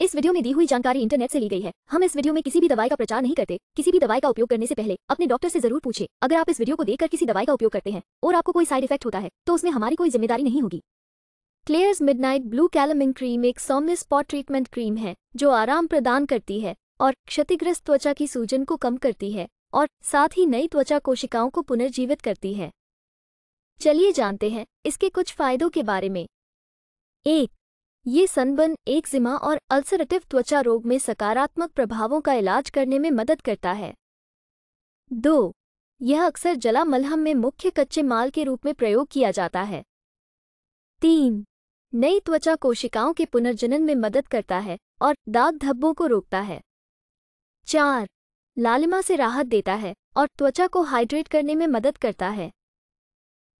इस वीडियो में दी हुई जानकारी इंटरनेट से ली गई है हम इस वीडियो में किसी भी दवाई का प्रचार नहीं करते किसी भी दवाई का उपयोग करने से पहले अपने डॉक्टर से जरूर पूछे अगर आप इस वीडियो को देखकर किसी दवाई का उपयोग करते हैं और आपको कोई साइड इफेक्ट होता है तो उसमें हमारी कोई जिम्मेदारी नहीं होगी क्लेयर्स मिड ब्लू कैलमिन क्रीम एक सौम्य स्पॉट ट्रीटमेंट क्रीम है जो आराम प्रदान करती है और क्षतिग्रस्त त्वचा की सूजन को कम करती है और साथ ही नई त्वचा कोशिकाओं को पुनर्जीवित करती है चलिए जानते हैं इसके कुछ फायदों के बारे में एक ये सनबर्न जिमा और अल्सरेटिव त्वचा रोग में सकारात्मक प्रभावों का इलाज करने में मदद करता है दो यह अक्सर जला मलहम में मुख्य कच्चे माल के रूप में प्रयोग किया जाता है तीन नई त्वचा कोशिकाओं के पुनर्जनन में मदद करता है और दाग धब्बों को रोकता है चार लालिमा से राहत देता है और त्वचा को हाइड्रेट करने में मदद करता है